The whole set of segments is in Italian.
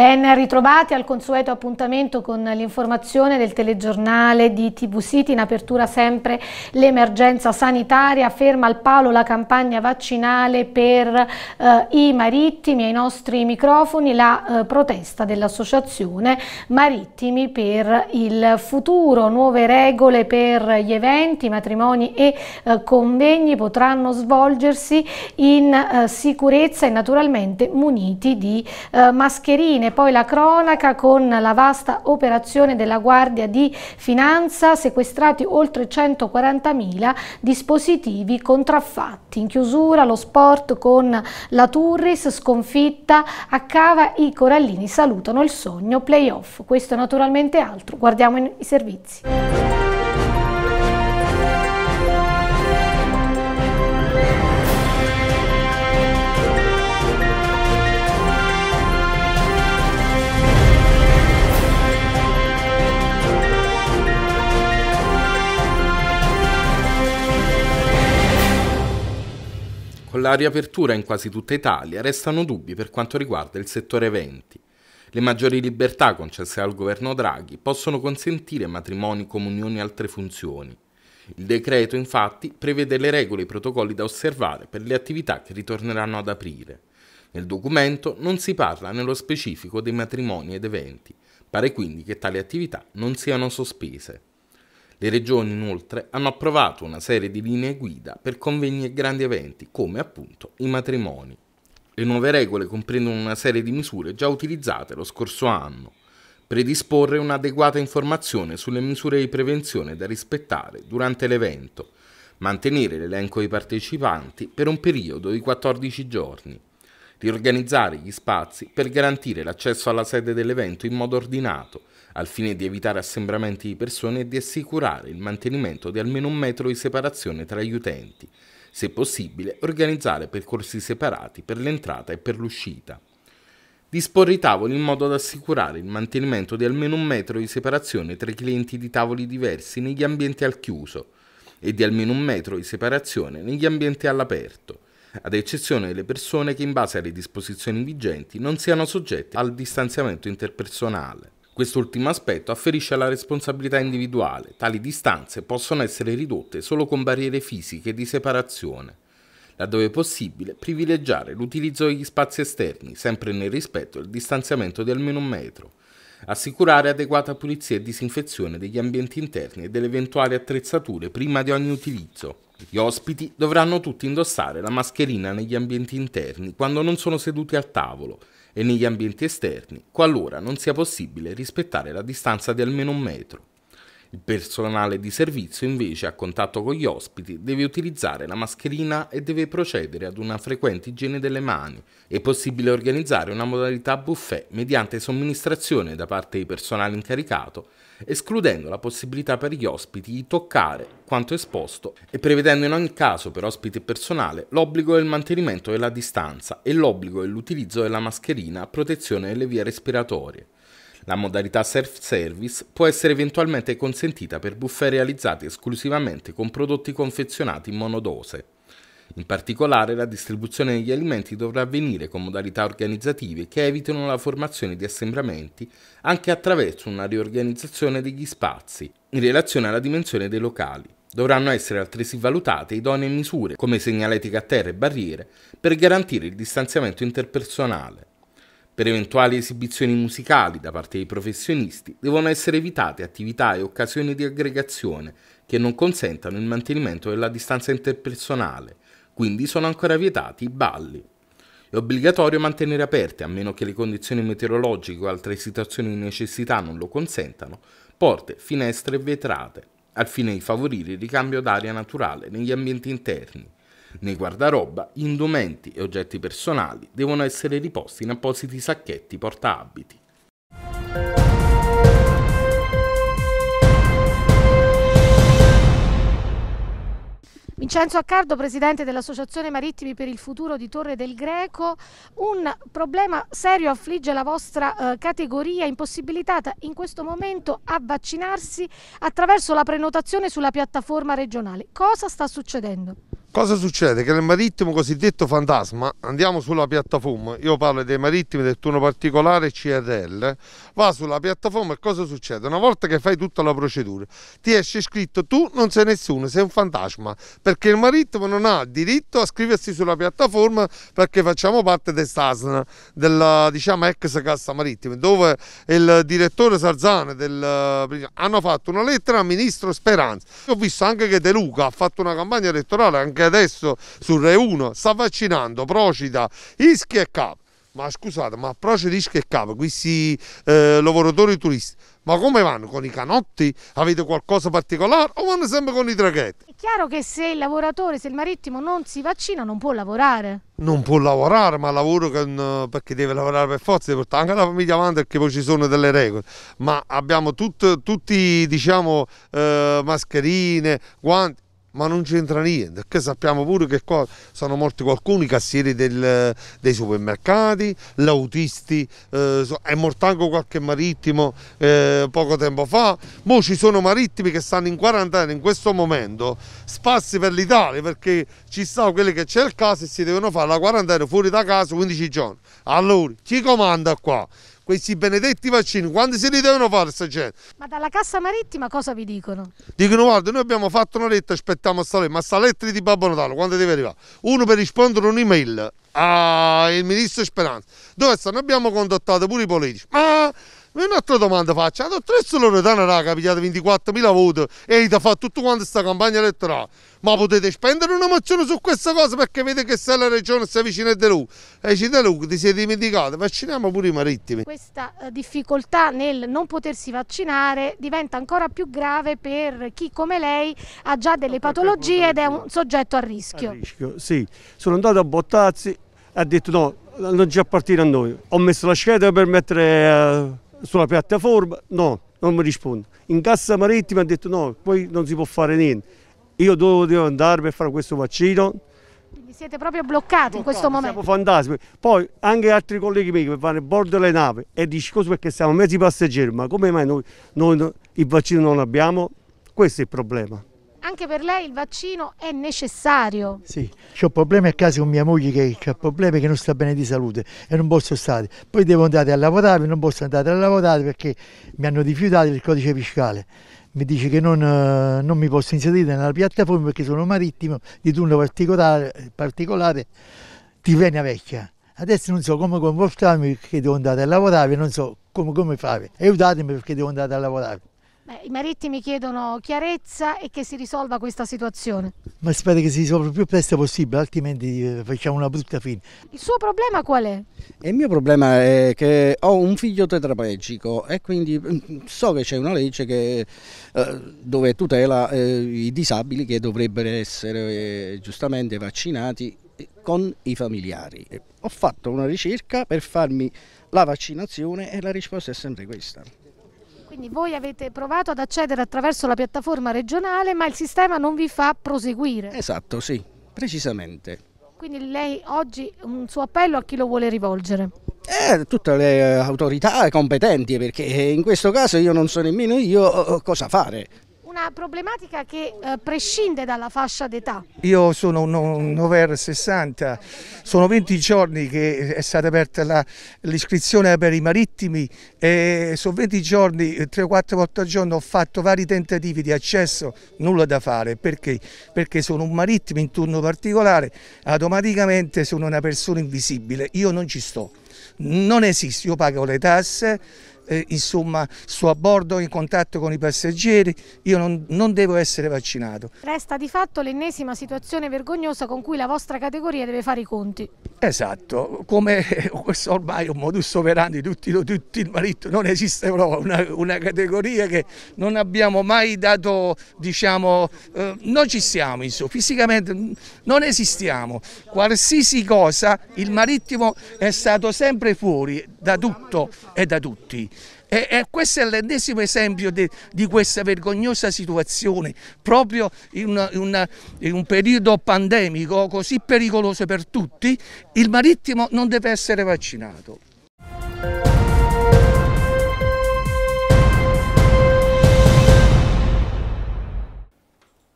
Ben ritrovati al consueto appuntamento con l'informazione del telegiornale di TV City in apertura sempre l'emergenza sanitaria, ferma al palo la campagna vaccinale per eh, i marittimi, ai nostri microfoni la eh, protesta dell'associazione Marittimi per il futuro, nuove regole per gli eventi, matrimoni e eh, convegni potranno svolgersi in eh, sicurezza e naturalmente muniti di eh, mascherine Infine poi la cronaca con la vasta operazione della Guardia di Finanza, sequestrati oltre 140.000 dispositivi contraffatti. In chiusura lo sport con la Turris sconfitta a Cava, i Corallini salutano il sogno playoff. Questo è naturalmente altro, guardiamo i servizi. Con la riapertura in quasi tutta Italia restano dubbi per quanto riguarda il settore eventi. Le maggiori libertà concesse al governo Draghi possono consentire matrimoni, comunioni e altre funzioni. Il decreto infatti prevede le regole e i protocolli da osservare per le attività che ritorneranno ad aprire. Nel documento non si parla nello specifico dei matrimoni ed eventi, pare quindi che tali attività non siano sospese. Le regioni inoltre hanno approvato una serie di linee guida per convegni e grandi eventi, come appunto i matrimoni. Le nuove regole comprendono una serie di misure già utilizzate lo scorso anno. Predisporre un'adeguata informazione sulle misure di prevenzione da rispettare durante l'evento. Mantenere l'elenco dei partecipanti per un periodo di 14 giorni. Riorganizzare gli spazi per garantire l'accesso alla sede dell'evento in modo ordinato al fine di evitare assembramenti di persone e di assicurare il mantenimento di almeno un metro di separazione tra gli utenti, se possibile organizzare percorsi separati per l'entrata e per l'uscita. Disporre i tavoli in modo da assicurare il mantenimento di almeno un metro di separazione tra i clienti di tavoli diversi negli ambienti al chiuso e di almeno un metro di separazione negli ambienti all'aperto, ad eccezione delle persone che in base alle disposizioni vigenti non siano soggette al distanziamento interpersonale. Quest'ultimo aspetto afferisce alla responsabilità individuale. Tali distanze possono essere ridotte solo con barriere fisiche di separazione. Laddove possibile, privilegiare l'utilizzo degli spazi esterni, sempre nel rispetto del distanziamento di almeno un metro. Assicurare adeguata pulizia e disinfezione degli ambienti interni e delle eventuali attrezzature prima di ogni utilizzo. Gli ospiti dovranno tutti indossare la mascherina negli ambienti interni quando non sono seduti al tavolo e negli ambienti esterni qualora non sia possibile rispettare la distanza di almeno un metro. Il personale di servizio invece a contatto con gli ospiti deve utilizzare la mascherina e deve procedere ad una frequente igiene delle mani. È possibile organizzare una modalità buffet mediante somministrazione da parte di personale incaricato, escludendo la possibilità per gli ospiti di toccare quanto esposto e prevedendo in ogni caso per ospiti e personale l'obbligo del mantenimento della distanza e l'obbligo dell'utilizzo della mascherina a protezione delle vie respiratorie. La modalità self-service può essere eventualmente consentita per buffet realizzati esclusivamente con prodotti confezionati in monodose. In particolare la distribuzione degli alimenti dovrà avvenire con modalità organizzative che evitano la formazione di assembramenti anche attraverso una riorganizzazione degli spazi in relazione alla dimensione dei locali. Dovranno essere altresì valutate idonee misure come segnaletica a terra e barriere per garantire il distanziamento interpersonale. Per eventuali esibizioni musicali da parte dei professionisti devono essere evitate attività e occasioni di aggregazione che non consentano il mantenimento della distanza interpersonale, quindi sono ancora vietati i balli. È obbligatorio mantenere aperte, a meno che le condizioni meteorologiche o altre situazioni di necessità non lo consentano, porte, finestre e vetrate, al fine di favorire il ricambio d'aria naturale negli ambienti interni nei guardaroba, indumenti e oggetti personali devono essere riposti in appositi sacchetti portaabiti. Vincenzo Accardo, presidente dell'Associazione Marittimi per il Futuro di Torre del Greco, un problema serio affligge la vostra eh, categoria, impossibilitata in questo momento a vaccinarsi attraverso la prenotazione sulla piattaforma regionale. Cosa sta succedendo? Cosa succede? Che nel marittimo cosiddetto fantasma, andiamo sulla piattaforma, io parlo dei marittimi del turno particolare CRL, va sulla piattaforma e cosa succede? Una volta che fai tutta la procedura ti esce scritto tu non sei nessuno, sei un fantasma, perché il marittimo non ha diritto a scriversi sulla piattaforma perché facciamo parte dell'ASN, della diciamo ex Cassa Marittima, dove il direttore Sarzane del, hanno fatto una lettera al ministro Speranza. Ho visto anche che De Luca ha fatto una campagna elettorale anche anche adesso su Re 1 sta vaccinando Procida, Ischia e Cap. Ma scusate, ma Procida, Ischia e Cap, questi eh, lavoratori turisti, ma come vanno? Con i canotti? Avete qualcosa particolare o vanno sempre con i traghetti? È chiaro che se il lavoratore, se il marittimo non si vaccina non può lavorare. Non può lavorare, ma lavoro con, perché deve lavorare per forza, deve portare anche la famiglia avanti perché poi ci sono delle regole. Ma abbiamo tutti, diciamo, eh, mascherine, guanti ma non c'entra niente, perché sappiamo pure che qua sono morti qualcuno, i cassieri del, dei supermercati, gli autisti, eh, è morto anche qualche marittimo eh, poco tempo fa, mo ci sono marittimi che stanno in quarantena in questo momento, spassi per l'Italia perché ci sono quelli che c'è il caso e si devono fare la quarantena fuori da casa 15 giorni, allora chi comanda qua? questi benedetti vaccini, quando se li devono fare sta cioè. gente? Ma dalla cassa marittima cosa vi dicono? Dicono guarda noi abbiamo fatto una un'oretta, aspettiamo questa lettera, ma sta lettera di Babbo Natale quando deve arrivare? Uno per rispondere un'email al ah, ministro Speranza, dove stanno? Abbiamo contattato pure i politici, ma Un'altra domanda faccio, ad attrezzo Loredana ha pigliato 24.000 voti e ha fatto tutta quanta questa campagna elettorale, ma potete spendere una mozione su questa cosa perché vede che se la regione si avvicina a De e ci De Luca ti sei dimenticato, vacciniamo pure i marittimi. Questa eh, difficoltà nel non potersi vaccinare diventa ancora più grave per chi come lei ha già delle patologie ed è un soggetto a rischio. A rischio, sì. Sono andato a Bottazzi ha detto no, non già partire a noi. Ho messo la scheda per mettere... Uh sulla piattaforma, no, non mi risponde. In Cassa Marittima ha detto no, poi non si può fare niente. Io dove devo andare per fare questo vaccino? Quindi siete proprio bloccati, bloccati in questo momento. Siamo fantastici. Poi anche altri colleghi miei che vanno a bordo delle navi e dici così perché siamo mezzi passeggeri, ma come mai noi, noi il vaccino non abbiamo? Questo è il problema. Anche per lei il vaccino è necessario? Sì, ho problemi a casa con mia moglie che ha problemi che non sta bene di salute e non posso stare. Poi devo andare a lavorare, non posso andare a lavorare perché mi hanno rifiutato il codice fiscale. Mi dice che non, eh, non mi posso inserire nella piattaforma perché sono marittimo di turno particolare, particolare di Venia Vecchia. Adesso non so come comportarmi perché devo andare a lavorare, non so come, come fare. Aiutatemi perché devo andare a lavorare. Eh, I marittimi chiedono chiarezza e che si risolva questa situazione. Ma spero che si risolva il più presto possibile, altrimenti eh, facciamo una brutta fine. Il suo problema qual è? Il mio problema è che ho un figlio tetraplegico e quindi mm, so che c'è una legge che, eh, dove tutela eh, i disabili che dovrebbero essere giustamente vaccinati con i familiari. Ho fatto una ricerca per farmi la vaccinazione e la risposta è sempre questa. Quindi voi avete provato ad accedere attraverso la piattaforma regionale, ma il sistema non vi fa proseguire. Esatto, sì, precisamente. Quindi lei oggi un suo appello a chi lo vuole rivolgere? Eh, tutte le eh, autorità competenti, perché in questo caso io non so nemmeno io eh, cosa fare una problematica che eh, prescinde dalla fascia d'età. Io sono un, un over 60, sono 20 giorni che è stata aperta l'iscrizione per i marittimi e sono 20 giorni, 3-4 volte al giorno ho fatto vari tentativi di accesso, nulla da fare, perché? Perché sono un marittimo in turno particolare, automaticamente sono una persona invisibile, io non ci sto, non esisto, io pago le tasse, eh, insomma, sto a bordo in contatto con i passeggeri, io non, non devo essere vaccinato. Resta di fatto l'ennesima situazione vergognosa con cui la vostra categoria deve fare i conti. Esatto, come questo ormai è un modus operandi, tutti, tutti il marito, non esiste una, una, categoria che non abbiamo mai dato, diciamo, eh, noi ci siamo, insomma, fisicamente non esistiamo, qualsiasi cosa il marittimo è stato sempre fuori da tutto e da tutti. E, e questo è l'ennesimo esempio de, di questa vergognosa situazione, proprio in, una, in, una, in un periodo pandemico così pericoloso per tutti, il marittimo non deve essere vaccinato.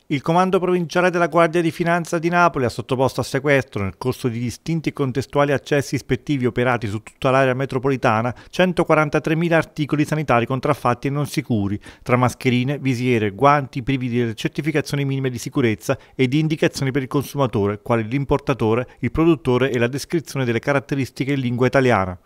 Il Comando Provinciale della Guardia di Finanza di Napoli ha sottoposto a sequestro, nel corso di distinti e contestuali accessi ispettivi operati su tutta l'area metropolitana, 143.000 articoli sanitari contraffatti e non sicuri, tra mascherine, visiere, guanti privi delle certificazioni minime di sicurezza e di indicazioni per il consumatore, quali l'importatore, il produttore e la descrizione delle caratteristiche in lingua italiana.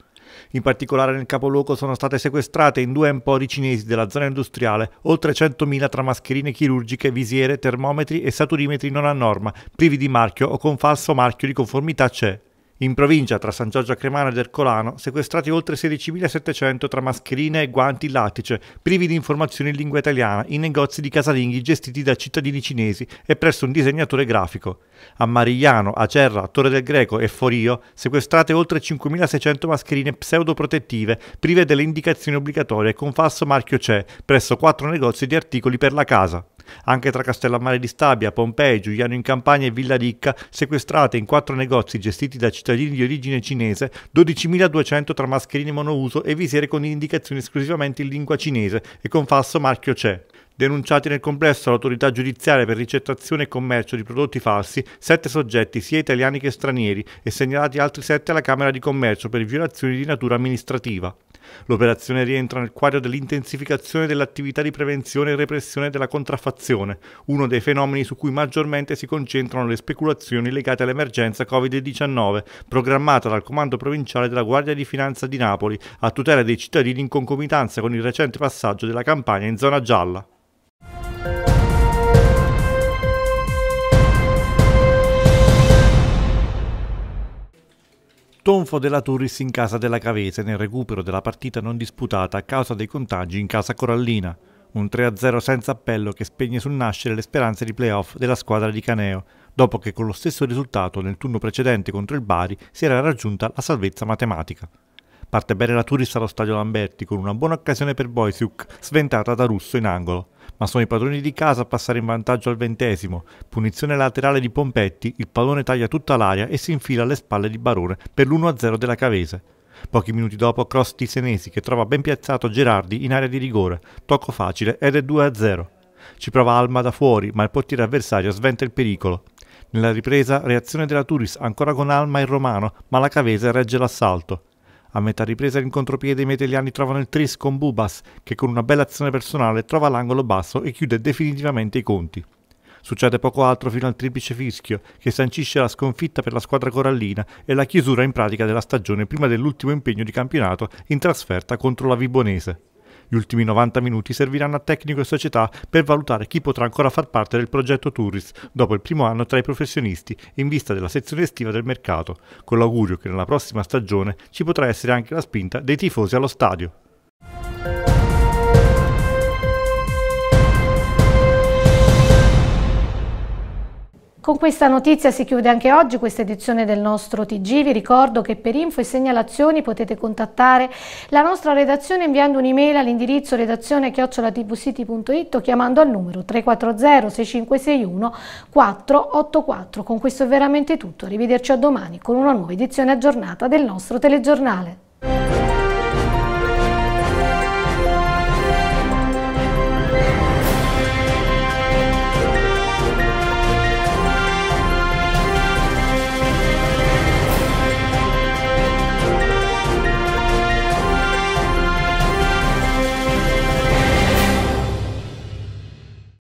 In particolare nel capoluogo sono state sequestrate in due empori cinesi della zona industriale oltre 100.000 tra mascherine chirurgiche, visiere, termometri e saturimetri non a norma, privi di marchio o con falso marchio di conformità CE. In provincia, tra San Giorgio a Cremano ed Ercolano, sequestrati oltre 16.700 tra mascherine e guanti lattice, privi di informazioni in lingua italiana, in negozi di casalinghi gestiti da cittadini cinesi e presso un disegnatore grafico. A Marigliano, Acerra, Torre del Greco e Forio, sequestrate oltre 5.600 mascherine pseudoprotettive, prive delle indicazioni obbligatorie con falso marchio CE, presso quattro negozi di articoli per la casa. Anche tra Castellammare di Stabia, Pompei, Giuliano in Campania e Villa Ricca, sequestrate in quattro negozi gestiti da cittadini di origine cinese 12.200 tra mascherine monouso e visiere con indicazioni esclusivamente in lingua cinese e con falso marchio CE denunciati nel complesso all'autorità giudiziaria per ricettazione e commercio di prodotti falsi sette soggetti sia italiani che stranieri e segnalati altri sette alla Camera di Commercio per violazioni di natura amministrativa. L'operazione rientra nel quadro dell'intensificazione dell'attività di prevenzione e repressione della contraffazione, uno dei fenomeni su cui maggiormente si concentrano le speculazioni legate all'emergenza Covid-19, programmata dal Comando Provinciale della Guardia di Finanza di Napoli, a tutela dei cittadini in concomitanza con il recente passaggio della campagna in zona gialla. Tonfo della Turris in casa della Cavese nel recupero della partita non disputata a causa dei contagi in casa Corallina. Un 3-0 senza appello che spegne sul nascere le speranze di playoff della squadra di Caneo, dopo che con lo stesso risultato nel turno precedente contro il Bari si era raggiunta la salvezza matematica. Parte bene la Turris allo stadio Lamberti con una buona occasione per Boisiuk, sventata da Russo in angolo ma sono i padroni di casa a passare in vantaggio al ventesimo. Punizione laterale di Pompetti, il pallone taglia tutta l'aria e si infila alle spalle di Barone per l'1-0 della Cavese. Pochi minuti dopo cross di Senesi che trova ben piazzato Gerardi in area di rigore, tocco facile ed è 2-0. Ci prova Alma da fuori, ma il portiere avversario sventa il pericolo. Nella ripresa reazione della Turis ancora con Alma e Romano, ma la Cavese regge l'assalto. A metà ripresa in contropiede i metelliani trovano il tris con Bubas che con una bella azione personale trova l'angolo basso e chiude definitivamente i conti. Succede poco altro fino al triplice fischio che sancisce la sconfitta per la squadra corallina e la chiusura in pratica della stagione prima dell'ultimo impegno di campionato in trasferta contro la Vibonese. Gli ultimi 90 minuti serviranno a tecnico e società per valutare chi potrà ancora far parte del progetto Turris dopo il primo anno tra i professionisti in vista della sezione estiva del mercato, con l'augurio che nella prossima stagione ci potrà essere anche la spinta dei tifosi allo stadio. Con questa notizia si chiude anche oggi questa edizione del nostro TG. Vi ricordo che per info e segnalazioni potete contattare la nostra redazione inviando un'email all'indirizzo redazione chiocciolatvcity.it o chiamando al numero 340 6561 484. Con questo è veramente tutto. Arrivederci a domani con una nuova edizione aggiornata del nostro telegiornale.